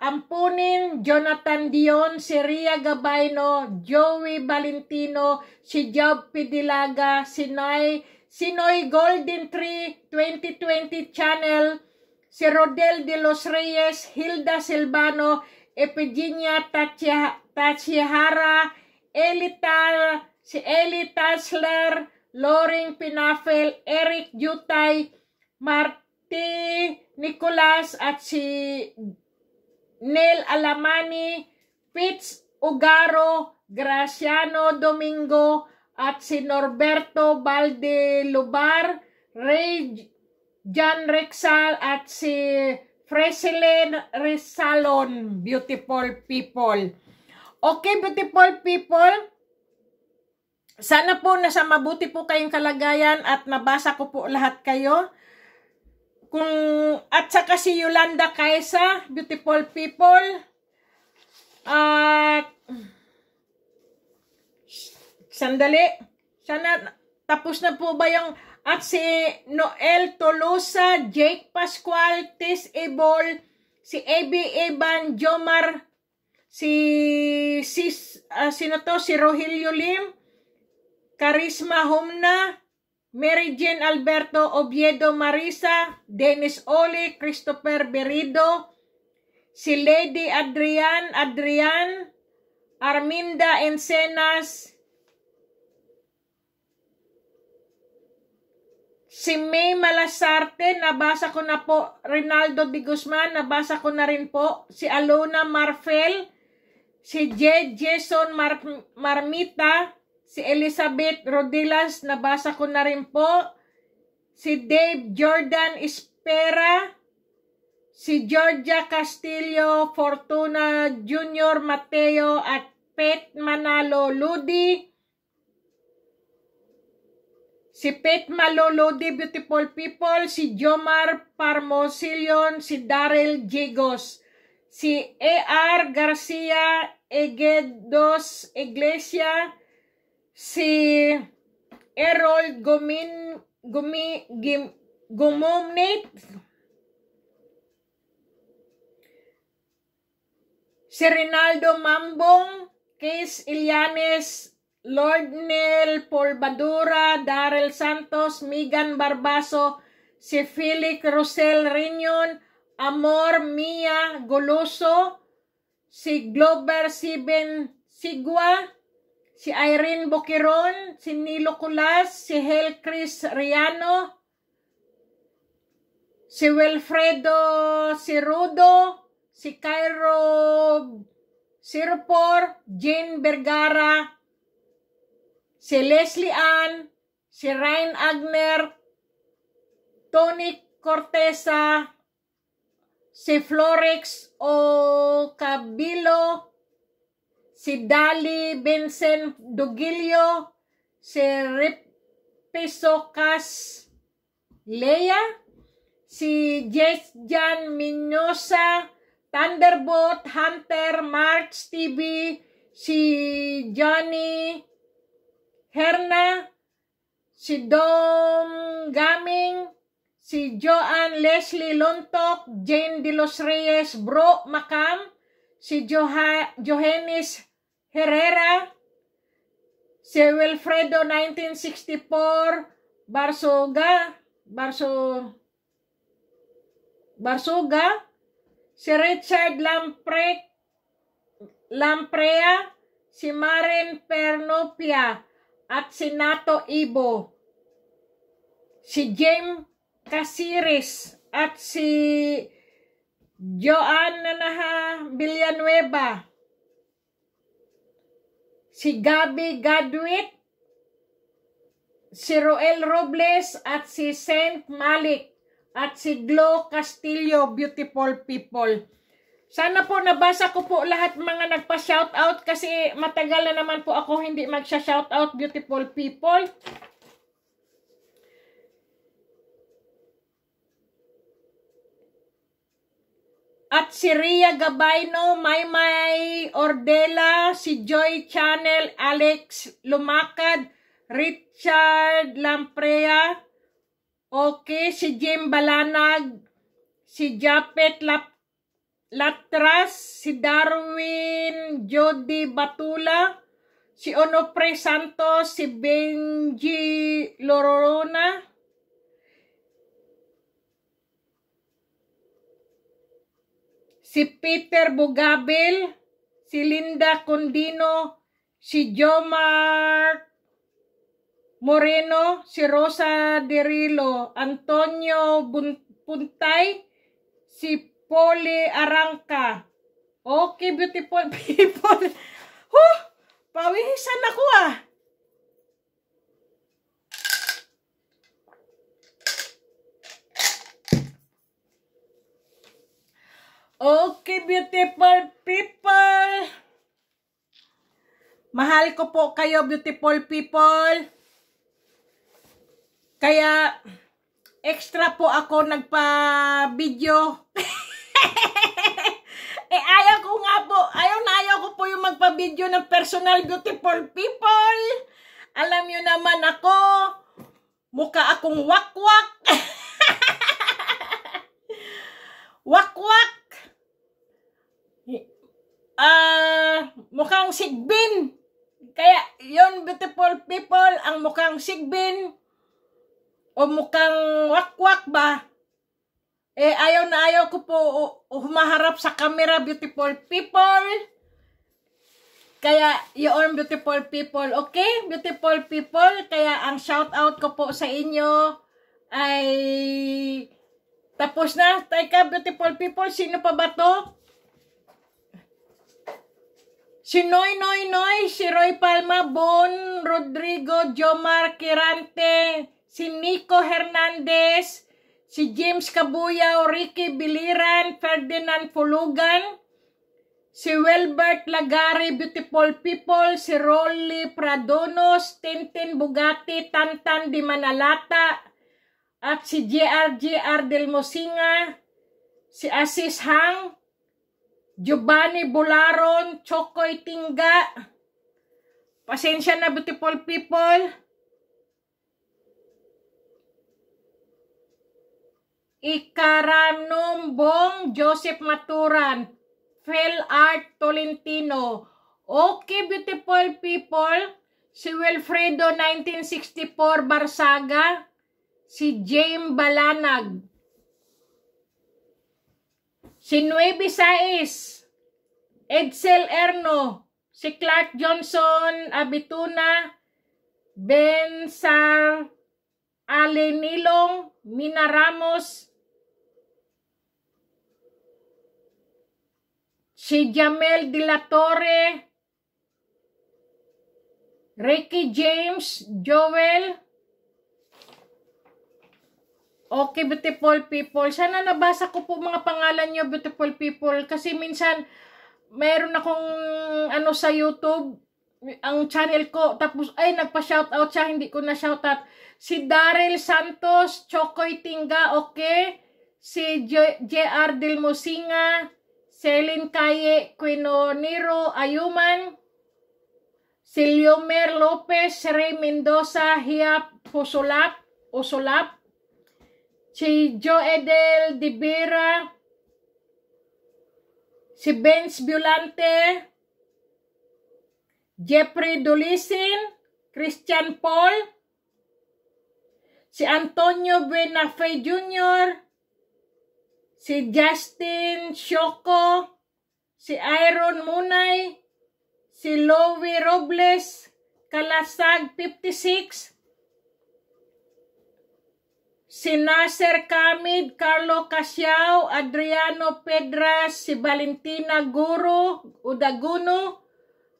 ampunin Jonathan Dion, si Ria Gabayno, Joey Valentino, si Job Pidilaga, si Noy, si Noy Golden Tree 2020 Channel, si Rodel de los Reyes, Hilda Silvano, Epigenia Tachihara, Elital, si Eli Tasler, Loring Pinafel, Eric Jutay, Marti Nicolas at si Nel Alamani, Pitts Ugaro, Graciano Domingo, at si Norberto Balde Lubar, Ray Jan Rexal, at si Freselin Rizalon, beautiful people. Okay, beautiful people, sana po nasa mabuti po kayong kalagayan at nabasa ko po lahat kayo. Kung, at saka si Yolanda Kaisa, beautiful people. At, sandali, sana, tapos na po ba yung, at si Noel Tolosa, Jake Pascual, Tis Ebol, si AB Eban, Jomar, si, si, uh, ah, sino to, si Rogelio Lim, Karisma Humna, Mary Jane Alberto Oviedo Marisa, Dennis Oli, Christopher Berido, si Lady Adrian Adrian, Arminda Encenas, si May Malasarte, nabasa ko na po, Rinaldo de Guzman, nabasa ko na rin po, si Alona Marfel, si J. Jason Mar Marmita, si Elizabeth Rodilas, nabasa ko na rin po, si Dave Jordan Espera, si Georgia Castillo Fortuna Junior Mateo at Pet Manalo Ludi, si Pet Malolodi Beautiful People, si Jomar Parmosilion, si Daryl Jigos, si A.R. Garcia Egedos Iglesia, si Errol Gumin Gumi Gim Gumumnate si Rinaldo Mambong, Case Ilianes, Lord Neil Polvadura, Darrell Santos, Megan Barbaso, si Felix Rosel Riñon, Amor Mia Goloso, si Glover Siben Sigua, si Irene Boqueron, si Nilo Culas, si Hel Chris Riano, si Wilfredo Cirudo, si Cairo Sirpor, Jean Bergara, si Leslie Ann, si Ryan Agner, Tony Cortesa, si Florex o Cabilo, si Dali Vincent Dugilio, si Ripisocas Lea, si Jess Jan Minosa, Thunderbolt, Hunter, March TV, si Johnny Herna, si Dom Gaming, si Joanne Leslie Lontok, Jane De Los Reyes, Bro Macam, si Joha, Johannes Herrera, si Wilfredo 1964, Barsoga, Barso, Barsoga, si Richard Lampre, Lamprea, si Maren Pernopia, at si Nato Ibo, si James Casiris, at si Joanna Villanueva, si Gabi Gadwit, si Roel Robles at si Saint Malik at si Glo Castillo, beautiful people. Sana po nabasa ko po lahat mga nagpa-shoutout kasi matagal na naman po ako hindi magsha-shoutout beautiful people. at si Ria Gabayno, Maymay Ordela, si Joy Channel, Alex Lumakad, Richard Lamprea, okay, si Jim Balanag, si Japet Lap Latras, si Darwin Jody Batula, si Onopre Santos, si Benji Lorona, si Peter Bugabel, si Linda Condino, si Jomar Moreno, si Rosa Derilo, Antonio Puntay, si Polly Arangka. Okay, beautiful people. Huh! Pawihisan ako ah. Okay, beautiful people. Mahal ko po kayo, beautiful people. Kaya, extra po ako nagpa-video. eh, ayaw ko nga po, ayaw na ayaw ko po yung magpa-video ng personal beautiful people. Alam nyo naman ako, mukha akong wakwak. wakwak ah, mukhang sigbin. Kaya, yon beautiful people, ang mukhang sigbin o mukhang wakwak ba, eh ayaw na ayaw ko po humaharap sa camera, beautiful people. Kaya, yon beautiful people, okay? Beautiful people, kaya ang shout out ko po sa inyo ay tapos na. Teka, beautiful people, sino pa ba to? Si Noy Noy Noy, si Roy Palma, Bon Rodrigo, Jomar Quirante, si Nico Hernandez, si James Kabuyao, Ricky Biliran, Ferdinand Fulugan, si Wilbert Lagari, Beautiful People, si Rolly Pradonos, Tintin Bugatti, Tantan Di Manalata, at si JRJR Delmosinga, si Asis Hang, Giovanni Bularon, Chokoy Tingga. Pasensya na beautiful people. Ikaranumbong Joseph Maturan, Phil Art Tolentino. Okay beautiful people, si Wilfredo 1964 Barsaga, si James Balanag si Nueve Saez, Edsel Erno, si Clark Johnson, Abituna, Ben Sar, Ale Mina Ramos, si Jamel De La Torre, Ricky James, Joel, Okay, beautiful people. Sana nabasa ko po mga pangalan nyo, beautiful people. Kasi minsan, meron akong ano sa YouTube, ang channel ko, tapos ay nagpa-shoutout siya, hindi ko na shoutout. Si Daryl Santos, Chokoy Tinga, okay? Si JR Delmosinga, Celine Calle, Niro, Ayuman, si Liomer Lopez, Ray Mendoza, Hiap, Posolap, Osolap, si Joe Edel De Vera, si Benz Violante, Jeffrey Dulisin, Christian Paul, si Antonio Benafe Jr., si Justin Shoko, si Iron Munay, si Lowy Robles, Kalasag 56, si Nasser Kamid, Carlo Casiao, Adriano Pedras, si Valentina Guru, Udaguno,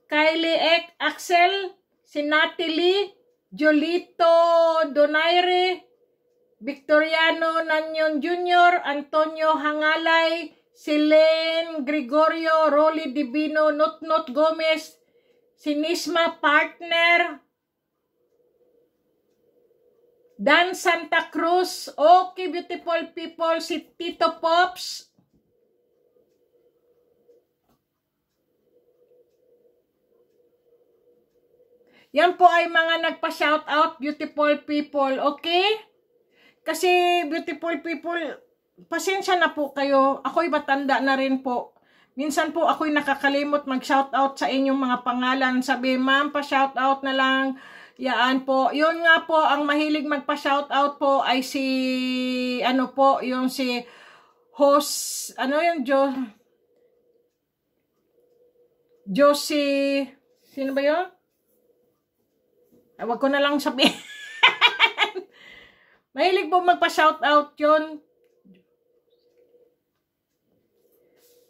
Kylie Ek Axel, si Natalie, Jolito Donaire, Victoriano Nanyon Jr., Antonio Hangalay, si Len Gregorio, Rolly Divino, Notnot Gomez, si Nisma Partner, Dan Santa Cruz, okay beautiful people, si Tito Pops. Yan po ay mga nagpa-shout out beautiful people, okay? Kasi beautiful people, pasensya na po kayo. Ako'y batanda na rin po. Minsan po ako'y nakakalimot mag-shout out sa inyong mga pangalan. Sabi, ma'am, pa-shout out na lang Yaan po. Yun nga po, ang mahilig magpa-shoutout po ay si, ano po, yung si host, ano yung Jo... Josie, sino ba yun? Ay, ah, wag ko na lang sabihin. mahilig po magpa-shoutout yun.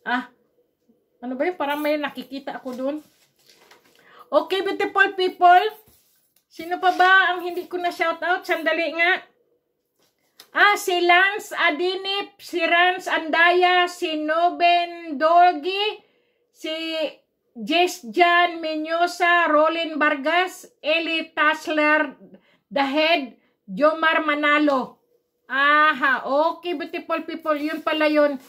Ah, ano ba yun? Parang may nakikita ako dun. Okay, beautiful people. Sino pa ba ang hindi ko na shout out? Sandali nga. Ah, si Lance Adinip, si Rance Andaya, si Noben Dorgi, si Jess Jan Menyosa, Rolin Vargas, Eli Tasler, The Head, Jomar Manalo. Aha, okay beautiful people, yun pala yun.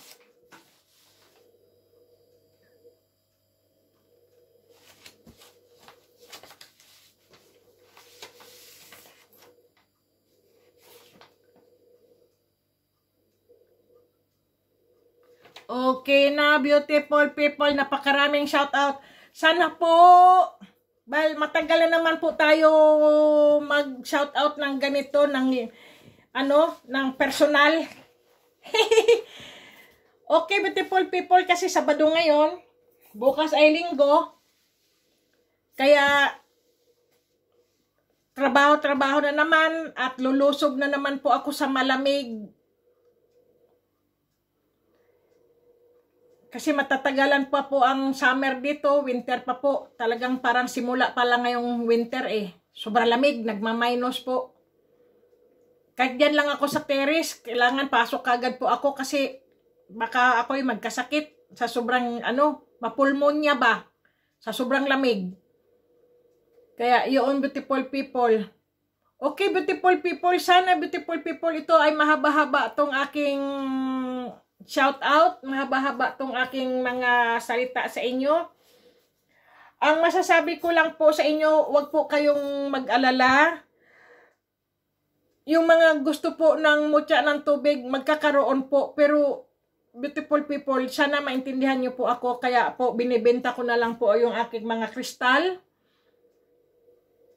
Okay na, beautiful people. Napakaraming shout out. Sana po, well, matagal na naman po tayo mag-shout out ng ganito, ng, ano, ng personal. okay, beautiful people, kasi Sabado ngayon, bukas ay linggo, kaya, trabaho-trabaho na naman, at lulusog na naman po ako sa malamig Kasi matatagalan pa po ang summer dito, winter pa po. Talagang parang simula pa lang ngayong winter eh. Sobrang lamig, nagma-minus po. Kahit dyan lang ako sa terrace, kailangan pasok agad po ako kasi baka ako'y magkasakit sa sobrang ano, mapulmonya ba? Sa sobrang lamig. Kaya yun, beautiful people. Okay, beautiful people. Sana beautiful people, ito ay mahaba-haba tong aking Shout out, mahaba-haba tong aking mga salita sa inyo. Ang masasabi ko lang po sa inyo, wag po kayong mag-alala. Yung mga gusto po ng mutya ng tubig, magkakaroon po. Pero beautiful people, sana maintindihan niyo po ako. Kaya po binibenta ko na lang po yung aking mga kristal.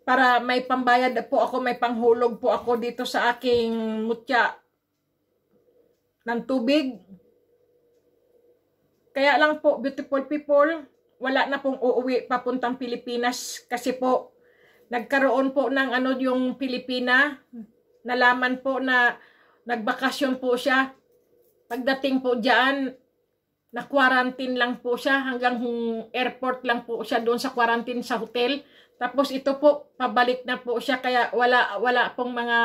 Para may pambayad po ako, may panghulog po ako dito sa aking mutya ng tubig. Kaya lang po, beautiful people, wala na pong uuwi papuntang Pilipinas kasi po nagkaroon po ng ano yung Pilipina. Nalaman po na nagbakasyon po siya. Pagdating po diyan, na-quarantine lang po siya hanggang airport lang po siya doon sa quarantine sa hotel. Tapos ito po pabalik na po siya kaya wala wala pong mga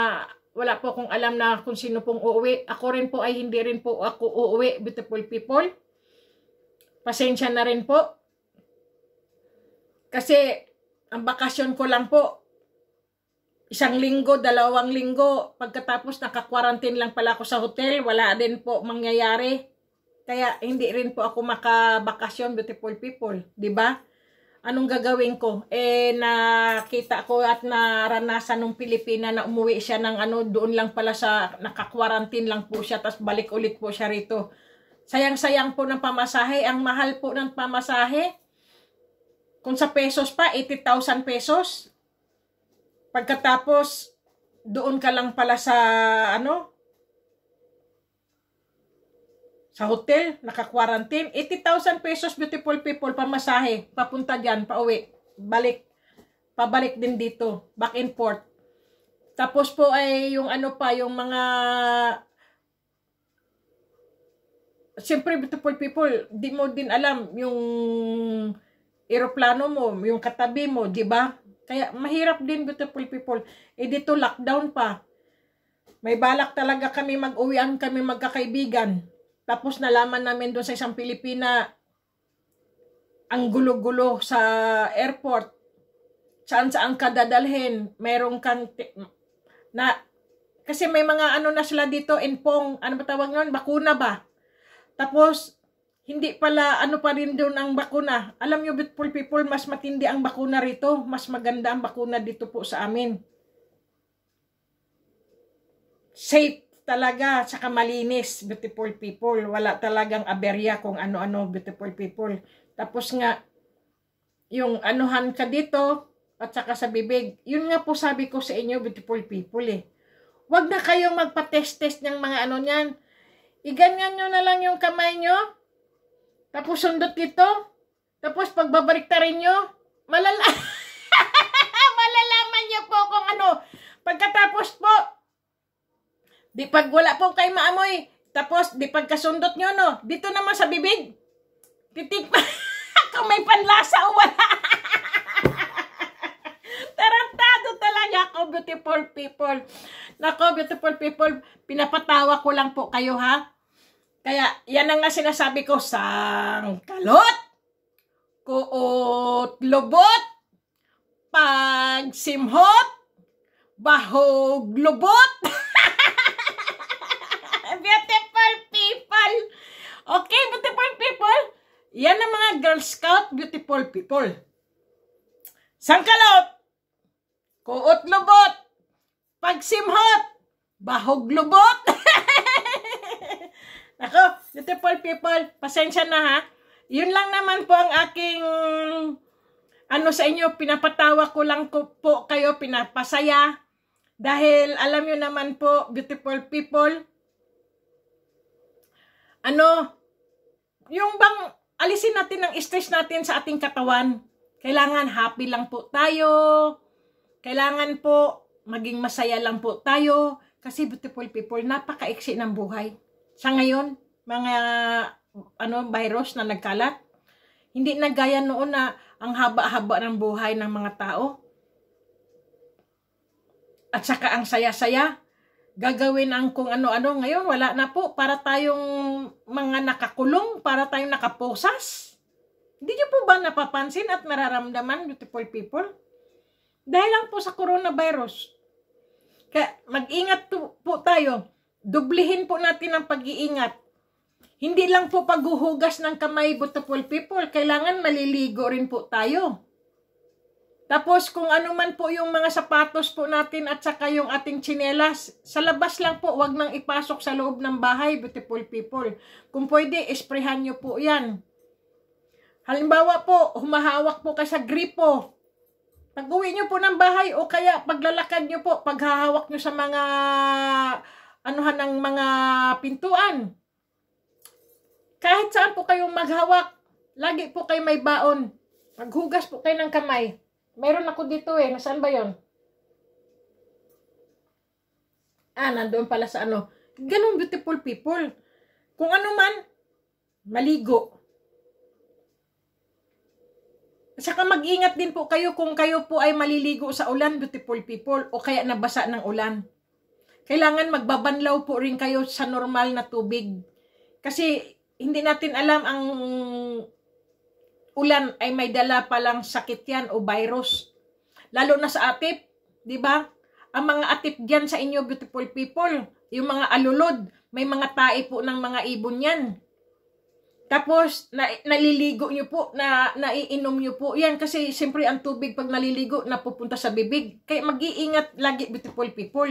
wala po akong alam na kung sino pong uuwi. Ako rin po ay hindi rin po ako uuwi, beautiful people. Pasensya na rin po. Kasi ang bakasyon ko lang po, isang linggo, dalawang linggo, pagkatapos naka-quarantine lang pala ako sa hotel, wala din po mangyayari. Kaya hindi rin po ako makabakasyon, beautiful people, 'di ba? anong gagawin ko? Eh, nakita ko at naranasan nung Pilipina na umuwi siya ng ano, doon lang pala sa, naka-quarantine lang po siya, tapos balik ulit po siya rito. Sayang-sayang po ng pamasahe. Ang mahal po ng pamasahe, kung sa pesos pa, 80,000 pesos. Pagkatapos, doon ka lang pala sa, ano, sa hotel, naka-quarantine. 80,000 pesos beautiful people, pamasahe, papunta dyan, pauwi, balik, pabalik din dito, back and forth. Tapos po ay yung ano pa, yung mga, siyempre beautiful people, di mo din alam yung eroplano mo, yung katabi mo, di ba? Kaya mahirap din beautiful people. Eh dito lockdown pa. May balak talaga kami mag uwi ang kami magkakaibigan tapos nalaman namin doon sa isang Pilipina, ang gulo-gulo sa airport. Saan-saan ka dadalhin? Meron kang... Na, kasi may mga ano na sila dito, inpong, ano ba tawag nun? Bakuna ba? Tapos, hindi pala ano pa rin doon ang bakuna. Alam nyo, beautiful people, mas matindi ang bakuna rito. Mas maganda ang bakuna dito po sa amin. Safe talaga, saka malinis, beautiful people. Wala talagang aberya kung ano-ano, beautiful people. Tapos nga, yung anuhan ka dito, at saka sa bibig, yun nga po sabi ko sa inyo, beautiful people eh. Huwag na kayong magpa-test-test ng mga ano niyan. Iganyan nyo na lang yung kamay nyo, tapos sundot dito, tapos pagbabalik ta rin nyo, malala malalaman nyo po kung ano. Pagkatapos po, Di pag wala po kay maamoy, tapos di pag kasundot nyo, no? Dito naman sa bibig. Titikman kung may panlasa o wala. Tarantado talaga ako, beautiful people. Nako, beautiful people, pinapatawa ko lang po kayo, ha? Kaya, yan ang nga sinasabi ko, sangkalot, kuot, lubot, pagsimhot, bahog, lubot. Okay, beautiful people. Yan ang mga Girl Scout beautiful people. Sangkalot, kuot lubot, pagsimhot, bahog lubot. Ako, beautiful people, pasensya na ha. Yun lang naman po ang aking ano sa inyo, pinapatawa ko lang ko po kayo, pinapasaya. Dahil alam nyo naman po, beautiful people, ano, yung bang alisin natin ang stress natin sa ating katawan. Kailangan happy lang po tayo. Kailangan po maging masaya lang po tayo. Kasi beautiful people, napaka napakaiksi ng buhay. Sa ngayon, mga ano virus na nagkalat, hindi na gaya noon na ang haba-haba ng buhay ng mga tao. At saka ang saya-saya, gagawin ang kung ano-ano ngayon, wala na po. Para tayong mga nakakulong, para tayong nakaposas. Hindi niyo po ba napapansin at nararamdaman, beautiful people? Dahil lang po sa coronavirus. Kaya mag-ingat po tayo. Dublihin po natin ang pag-iingat. Hindi lang po paghuhugas ng kamay, beautiful people. Kailangan maliligo rin po tayo. Tapos kung ano man po yung mga sapatos po natin at saka yung ating tsinelas, sa labas lang po, wag nang ipasok sa loob ng bahay, beautiful people. Kung pwede, esprehan nyo po yan. Halimbawa po, humahawak po ka sa gripo. Pag uwi nyo po ng bahay o kaya paglalakad nyo po, paghahawak nyo sa mga anuhan ng mga pintuan. Kahit saan po kayong maghawak, lagi po kayo may baon. Maghugas po kayo ng kamay. Meron ako dito eh. Nasaan ba yon? Ah, nandoon pala sa ano. Ganun beautiful people. Kung ano man, maligo. Saka mag-ingat din po kayo kung kayo po ay maliligo sa ulan, beautiful people, o kaya nabasa ng ulan. Kailangan magbabanlaw po rin kayo sa normal na tubig. Kasi hindi natin alam ang ulan ay may dala pa lang sakit yan o virus. Lalo na sa atip, di ba? Ang mga atip diyan sa inyo, beautiful people, yung mga alulod, may mga tae po ng mga ibon yan. Tapos, na, naliligo niyo po, na, naiinom niyo po yan. Kasi, siyempre, ang tubig pag naliligo, napupunta sa bibig. Kaya mag-iingat lagi, beautiful people.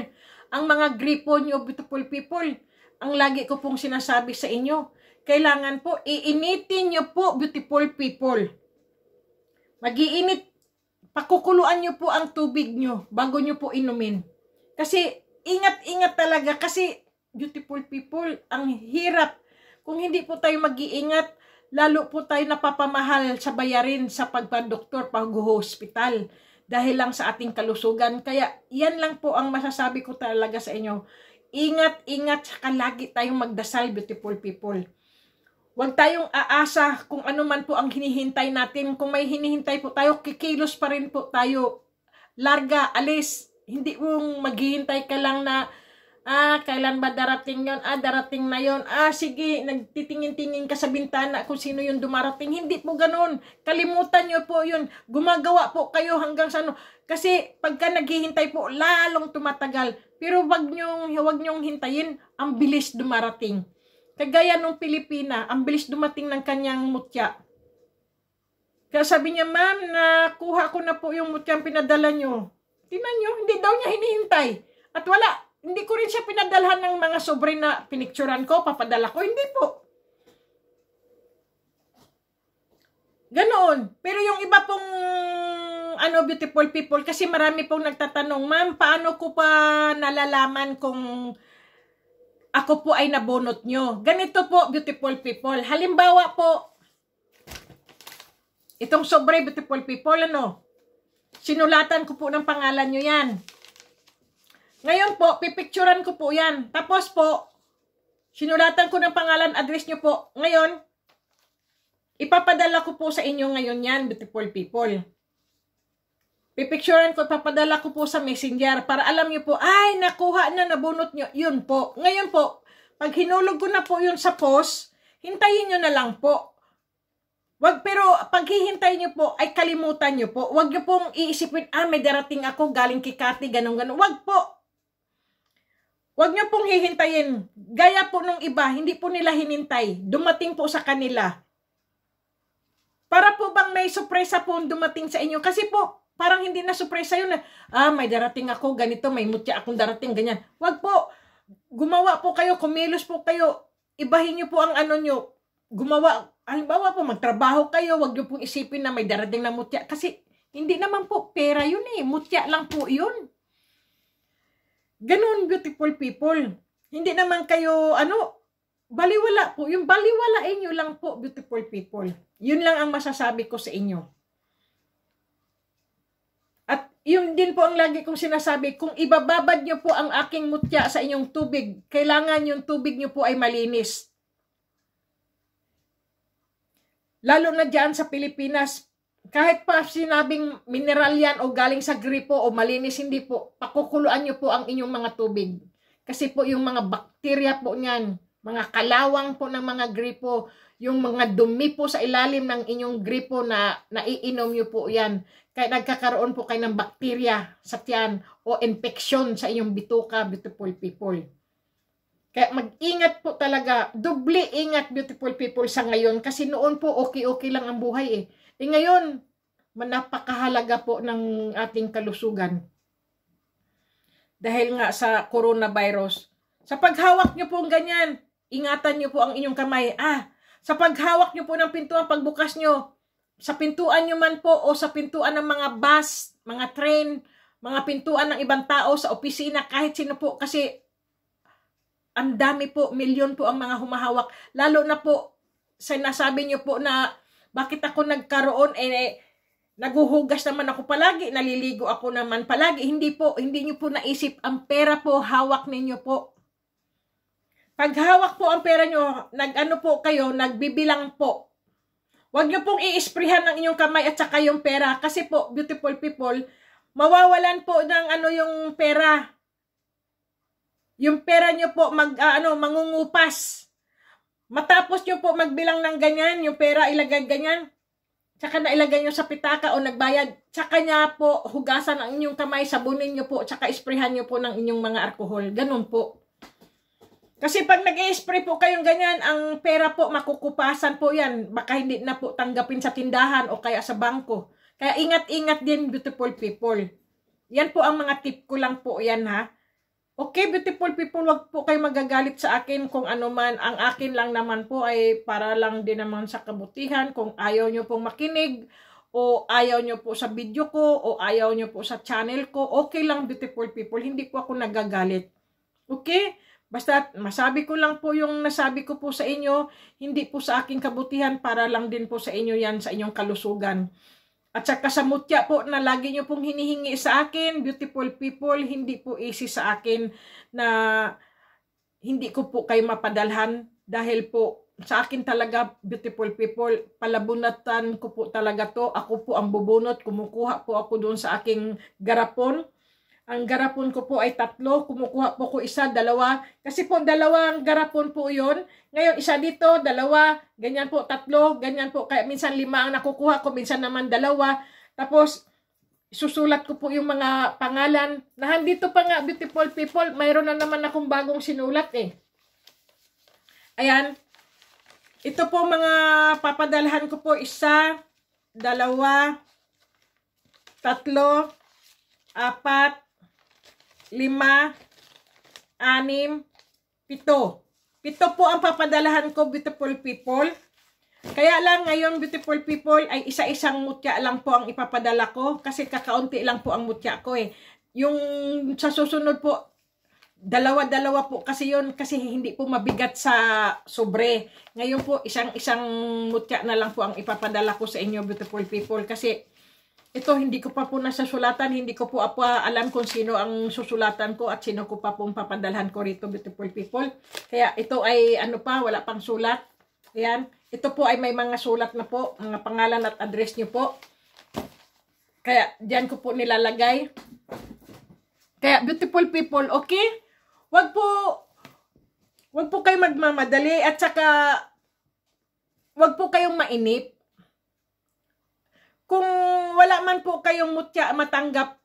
Ang mga gripo niyo beautiful people, ang lagi ko pong sinasabi sa inyo, kailangan po, iinitin nyo po, beautiful people. Magiinit, pakukuluan nyo po ang tubig nyo bago nyo po inumin. Kasi, ingat-ingat talaga. Kasi, beautiful people, ang hirap. Kung hindi po tayo mag-iingat, lalo po tayo napapamahal sa bayarin sa pagpandoktor, pag-hospital. Dahil lang sa ating kalusugan. Kaya, yan lang po ang masasabi ko talaga sa inyo. Ingat, ingat, saka lagi tayong magdasal, beautiful people. Huwag tayong aasa kung ano man po ang hinihintay natin. Kung may hinihintay po tayo, kikilos pa rin po tayo. Larga, alis. Hindi mong maghihintay ka lang na, ah, kailan ba darating yon Ah, darating na yon Ah, sige, nagtitingin-tingin ka sa bintana kung sino yung dumarating. Hindi po ganun. Kalimutan nyo po yun. Gumagawa po kayo hanggang sa ano. Kasi pagka naghihintay po, lalong tumatagal. Pero wag nyong, huwag nyong hintayin. Ang bilis dumarating Kagaya nung Pilipina, ang bilis dumating ng kanyang mutya. Kaya sabi niya, ma'am, nakuha ko na po yung mutya pinadala nyo. Tinan nyo, hindi daw niya hinihintay. At wala, hindi ko rin siya pinadalhan ng mga sobre na pinicturan ko, papadala ko. Hindi po. Ganoon. Pero yung iba pong ano beautiful people kasi marami pong nagtatanong, ma'am, paano ko pa nalalaman kung ako po ay nabunot nyo. Ganito po, beautiful people. Halimbawa po, itong sobre beautiful people, ano? Sinulatan ko po ng pangalan nyo yan. Ngayon po, pipicturan ko po yan. Tapos po, sinulatan ko ng pangalan, address nyo po. Ngayon, ipapadala ko po sa inyo ngayon yan, beautiful people. Pipicturean ko, papadala ko po sa messenger para alam nyo po, ay, nakuha na, nabunot nyo. Yun po. Ngayon po, pag hinulog ko na po yun sa post, hintayin nyo na lang po. Wag, pero paghihintay nyo po, ay kalimutan nyo po. Wag nyo pong iisipin, ah, may darating ako, galing kikati, ganun, ganun. Wag po. Wag nyo pong hihintayin. Gaya po nung iba, hindi po nila hinintay. Dumating po sa kanila. Para po bang may sorpresa po dumating sa inyo? Kasi po, Parang hindi na surprise sa'yo na, ah, may darating ako, ganito, may mutya akong darating, ganyan. Huwag po. Gumawa po kayo, kumilos po kayo. Ibahin niyo po ang ano niyo. Gumawa, halimbawa po, magtrabaho kayo, huwag niyo pong isipin na may darating na mutya. Kasi, hindi naman po pera yun eh. Mutya lang po yun. Ganun, beautiful people. Hindi naman kayo, ano, baliwala po. Yung baliwalain nyo lang po, beautiful people. Yun lang ang masasabi ko sa inyo. Yun din po ang lagi kong sinasabi, kung ibababad nyo po ang aking mutya sa inyong tubig, kailangan yung tubig nyo po ay malinis. Lalo na dyan sa Pilipinas, kahit pa sinabing mineral yan o galing sa gripo o malinis, hindi po, pakukuluan nyo po ang inyong mga tubig. Kasi po yung mga bakterya po niyan, mga kalawang po ng mga gripo, yung mga dumi po sa ilalim ng inyong gripo na naiinom nyo po yan kaya nagkakaroon po kayo ng bakterya sa tiyan o infection sa inyong bituka, beautiful people. Kaya mag-ingat po talaga, dubli ingat beautiful people sa ngayon kasi noon po okay-okay lang ang buhay eh. E ngayon, napakahalaga po ng ating kalusugan. Dahil nga sa coronavirus, sa paghawak nyo po ganyan, ingatan nyo po ang inyong kamay. Ah, sa paghawak nyo po ng pintuan, pagbukas nyo, sa pintuan nyo man po o sa pintuan ng mga bus, mga train, mga pintuan ng ibang tao sa opisina, kahit sino po kasi ang dami po, milyon po ang mga humahawak. Lalo na po, sa nasabi nyo po na bakit ako nagkaroon, eh, eh naguhugas naman ako palagi, naliligo ako naman palagi. Hindi po, hindi nyo po naisip, ang pera po, hawak ninyo po. Pag hawak po ang pera nyo, nag-ano po kayo, nagbibilang po Huwag niyo pong i-sprayhan ng inyong kamay at saka yung pera. Kasi po, beautiful people, mawawalan po ng ano yung pera. Yung pera niyo po, mag, uh, ano, mangungupas. Matapos niyo po magbilang ng ganyan, yung pera ilagay ganyan. Tsaka na ilagay niyo sa pitaka o nagbayad. Tsaka niya po, hugasan ang inyong kamay, sabunin niyo po, tsaka isprayhan niyo po ng inyong mga alcohol. Ganun po. Kasi pag nag-i-spray po kayong ganyan, ang pera po makukupasan po yan. Baka hindi na po tanggapin sa tindahan o kaya sa bangko. Kaya ingat-ingat din beautiful people. Yan po ang mga tip ko lang po yan ha. Okay beautiful people, wag po kayo magagalit sa akin kung ano man. Ang akin lang naman po ay para lang din naman sa kabutihan. Kung ayaw nyo pong makinig o ayaw nyo po sa video ko o ayaw nyo po sa channel ko, okay lang beautiful people. Hindi po ako nagagalit. Okay? Basta masabi ko lang po yung nasabi ko po sa inyo, hindi po sa aking kabutihan para lang din po sa inyo yan, sa inyong kalusugan. At saka sa mutya po na lagi nyo pong hinihingi sa akin, beautiful people, hindi po easy sa akin na hindi ko po kayo mapadalhan dahil po sa akin talaga, beautiful people, palabunatan ko po talaga to. Ako po ang bubunot, kumukuha po ako doon sa aking garapon ang garapon ko po ay tatlo. Kumukuha po ko isa, dalawa. Kasi po dalawang garapon po yon Ngayon, isa dito, dalawa, ganyan po, tatlo, ganyan po. Kaya minsan lima ang nakukuha ko, minsan naman dalawa. Tapos, susulat ko po yung mga pangalan. Nahan dito pa nga, beautiful people. Mayroon na naman akong bagong sinulat eh. Ayan. Ito po mga papadalhan ko po. Isa, dalawa, tatlo, apat, lima, anim, pito. Pito po ang papadalahan ko, beautiful people. Kaya lang ngayon, beautiful people, ay isa-isang mutya lang po ang ipapadala ko kasi kakaunti lang po ang mutya ko eh. Yung sa susunod po, dalawa-dalawa po kasi yon kasi hindi po mabigat sa sobre. Ngayon po, isang-isang mutya na lang po ang ipapadala ko sa inyo, beautiful people, kasi ito hindi ko pa po nasasulatan, hindi ko po apa alam kung sino ang susulatan ko at sino ko pa pong papadalhan ko rito, beautiful people. Kaya ito ay ano pa, wala pang sulat. Ayan. Ito po ay may mga sulat na po, mga pangalan at address niyo po. Kaya diyan ko po nilalagay. Kaya beautiful people, okay? Wag po wag po kayo magmamadali at saka wag po kayong mainip kung wala man po kayong mutya matanggap,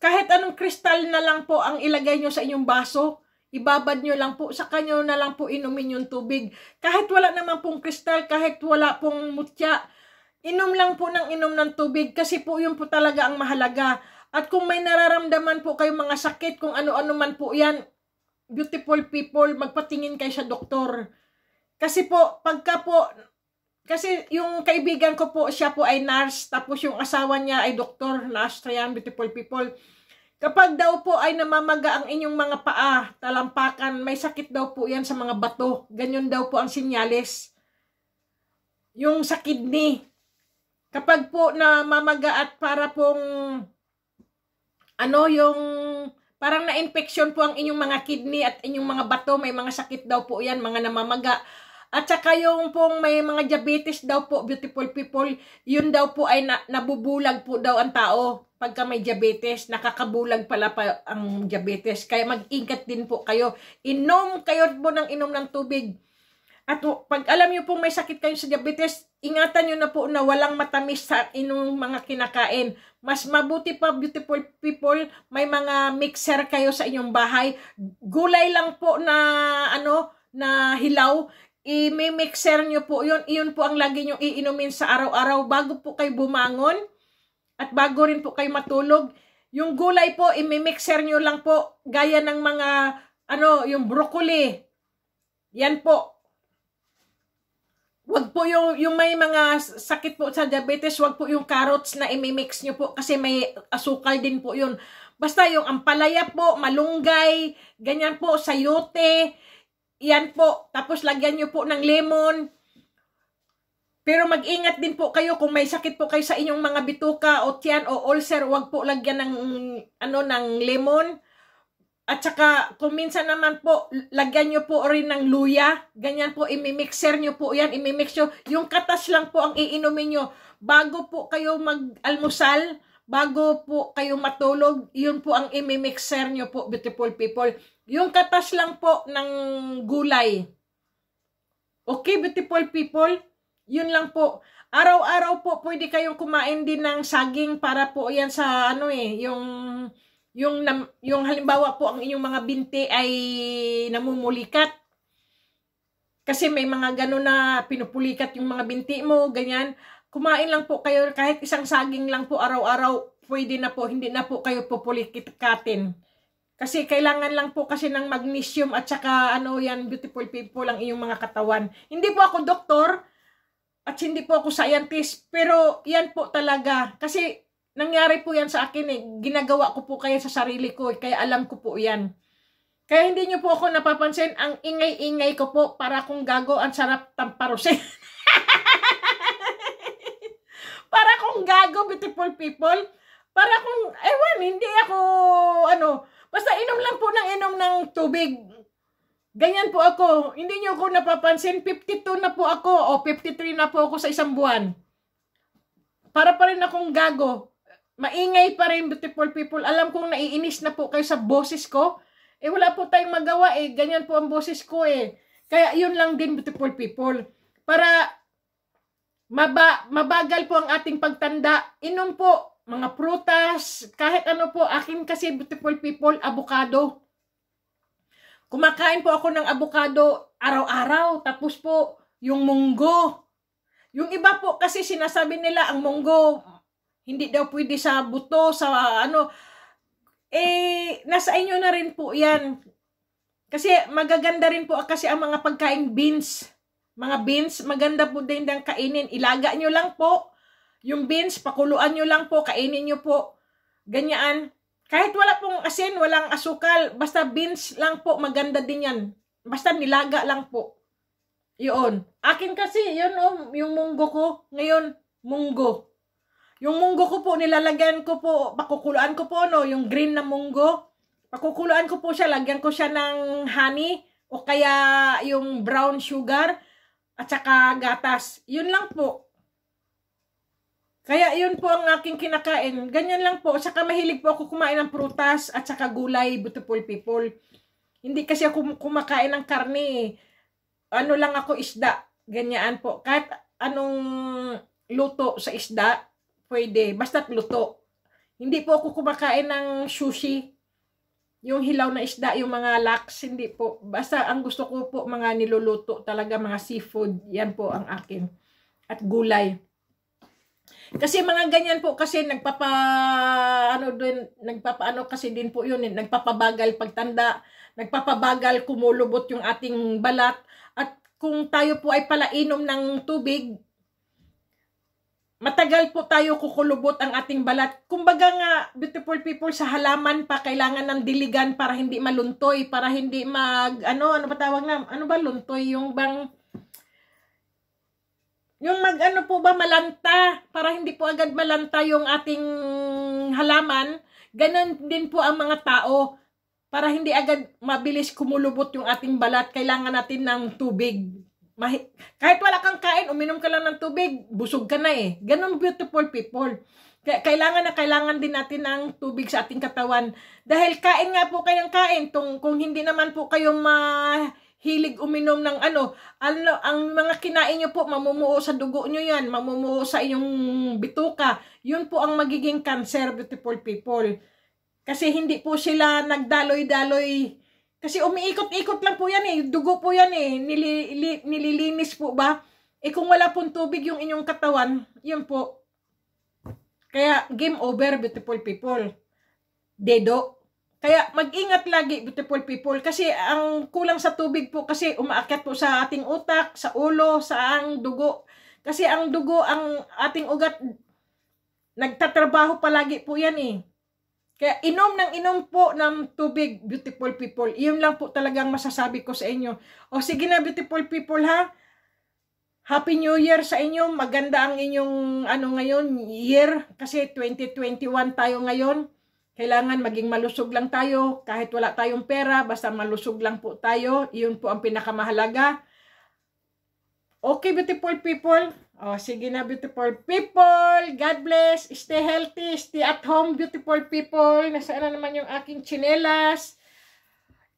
kahit anong kristal na lang po ang ilagay nyo sa inyong baso, ibabad nyo lang po, sa kanyo na lang po inumin yung tubig. Kahit wala naman pong kristal, kahit wala pong mutya, inom lang po ng inom ng tubig kasi po yun po talaga ang mahalaga. At kung may nararamdaman po kayong mga sakit, kung ano-ano man po yan, beautiful people, magpatingin kayo sa doktor. Kasi po, pagka po kasi yung kaibigan ko po, siya po ay nurse, tapos yung asawa niya ay doktor, nurse, yan, beautiful people. Kapag daw po ay namamaga ang inyong mga paa, talampakan, may sakit daw po yan sa mga bato. Ganyan daw po ang sinyalis. Yung sa kidney. Kapag po namamaga at para pong, ano, yung parang na-infection po ang inyong mga kidney at inyong mga bato, may mga sakit daw po yan, mga namamaga. At saka yung pong may mga diabetes daw po, beautiful people, yun daw po ay na, nabubulag po daw ang tao pagka may diabetes. Nakakabulag pala pa ang diabetes. Kaya mag-ingat din po kayo. Inom kayo po ng inom ng tubig. At pag alam nyo pong may sakit kayo sa diabetes, ingatan nyo na po na walang matamis sa inyong mga kinakain. Mas mabuti pa, beautiful people, may mga mixer kayo sa inyong bahay. Gulay lang po na ano, na hilaw, i-mixer nyo po yun. Iyon po ang lagi nyo iinumin sa araw-araw bago po kayo bumangon at bago rin po kayo matulog. Yung gulay po, i-mixer nyo lang po gaya ng mga, ano, yung broccoli. Yan po. Wag po yung, yung may mga sakit po sa diabetes, wag po yung carrots na i-mix nyo po kasi may asukal din po yun. Basta yung ampalaya po, malunggay, ganyan po, sayote, yan po. Tapos lagyan nyo po ng lemon. Pero mag-ingat din po kayo kung may sakit po kayo sa inyong mga bituka o tiyan o ulcer, wag po lagyan ng ano ng lemon. At saka kung minsan naman po lagyan niyo po rin ng luya. Ganyan po imimixer niyo po 'yan, imimix niyo. Yung katas lang po ang iinumin niyo bago po kayo mag-almusal, bago po kayo matulog. 'Yun po ang imimixer niyo po beautiful people. Yung katas lang po ng gulay. Okay, beautiful people? Yun lang po. Araw-araw po pwede kayong kumain din ng saging para po yan sa ano eh, yung yung yung halimbawa po ang inyong mga binti ay namumulikat. Kasi may mga gano'n na pinupulikat yung mga binti mo, ganyan. Kumain lang po kayo, kahit isang saging lang po araw-araw, pwede na po, hindi na po kayo pupulikit katin. Kasi kailangan lang po kasi ng magnesium at saka ano yan, beautiful people ang iyong mga katawan. Hindi po ako doktor at hindi po ako scientist, pero yan po talaga. Kasi nangyari po yan sa akin eh. Ginagawa ko po kaya sa sarili ko eh, kaya alam ko po yan. Kaya hindi niyo po ako napapansin, ang ingay-ingay ko po para kung gago ang sarap tamparusin. para kung gago, beautiful people. Para kung, ewan, hindi ako, ano, Basta inom lang po ng inom ng tubig. Ganyan po ako. Hindi nyo ako napapansin. 52 na po ako o 53 na po ako sa isang buwan. Para pa rin akong gago. Maingay pa rin, beautiful people. Alam kong naiinis na po kayo sa boses ko. Eh wala po tayong magawa eh. Ganyan po ang boses ko eh. Kaya yun lang din, beautiful people. Para maba, mabagal po ang ating pagtanda. Inom po mga prutas, kahit ano po, akin kasi beautiful people, avocado. Kumakain po ako ng abukado araw-araw, tapos po yung munggo. Yung iba po kasi sinasabi nila ang munggo, hindi daw pwede sa buto, sa ano, eh, nasa inyo na rin po yan. Kasi magaganda rin po kasi ang mga pagkain beans. Mga beans, maganda po din ng kainin. Ilaga nyo lang po yung beans, pakuluan nyo lang po, kainin nyo po. Ganyan. Kahit wala pong asin, walang asukal, basta beans lang po, maganda din yan. Basta nilaga lang po. Yun. Akin kasi, yun oh, yung munggo ko. Ngayon, munggo. Yung munggo ko po, nilalagyan ko po, pakukuluan ko po, no, yung green na munggo. Pakukuluan ko po siya, lagyan ko siya ng honey o kaya yung brown sugar at saka gatas. Yun lang po. Kaya yun po ang aking kinakain. Ganyan lang po. Saka mahilig po ako kumain ng prutas at saka gulay, beautiful people. Hindi kasi ako kumakain ng karne. Eh. Ano lang ako isda. Ganyan po. Kahit anong luto sa isda, pwede. Basta't luto. Hindi po ako kumakain ng sushi. Yung hilaw na isda, yung mga lax, hindi po. Basta ang gusto ko po mga niluluto talaga, mga seafood. Yan po ang akin. At gulay. Kasi mga ganyan po kasi nagpapa ano din nagpapaano kasi din po yun eh, nagpapabagal pagtanda, nagpapabagal kumulubot yung ating balat at kung tayo po ay palainom ng tubig matagal po tayo kukulubot ang ating balat. Kumbaga nga beautiful people sa halaman pa kailangan ng diligan para hindi maluntoy, para hindi mag ano ano pa tawag na ano ba luntoy yung bang yung mag-ano po ba, malanta, para hindi po agad malanta yung ating halaman, ganun din po ang mga tao. Para hindi agad mabilis kumulubot yung ating balat, kailangan natin ng tubig. Mahi kahit wala kang kain, uminom ka lang ng tubig, busog ka na eh. Ganun beautiful people. Kailangan na kailangan din natin ng tubig sa ating katawan. Dahil kain nga po kayang kain. Tung, kung hindi naman po kayo ma hilig uminom ng ano, ano, ang mga kinain nyo po, mamumuo sa dugo nyo yan, mamumuo sa inyong bituka. Yun po ang magiging cancer, beautiful people. Kasi hindi po sila nagdaloy-daloy. Kasi umiikot-ikot lang po yan eh. Dugo po yan eh. Nili, nililinis po ba? Eh kung wala pong tubig yung inyong katawan, yun po. Kaya game over, beautiful people. Dedo. Kaya mag-ingat lagi beautiful people kasi ang kulang sa tubig po kasi umaakyat po sa ating utak, sa ulo, sa ang dugo. Kasi ang dugo, ang ating ugat, nagtatrabaho palagi po yan eh. Kaya inom ng inom po ng tubig, beautiful people. Iyon lang po talagang masasabi ko sa inyo. O sige na beautiful people ha. Happy New Year sa inyo. Maganda ang inyong ano ngayon, year. Kasi 2021 tayo ngayon. Kailangan maging malusog lang tayo kahit wala tayong pera, basta malusog lang po tayo. yun po ang pinakamahalaga. Okay, beautiful people? Oh, sige na, beautiful people. God bless. Stay healthy. Stay at home, beautiful people. Nasaan na naman yung aking chinelas?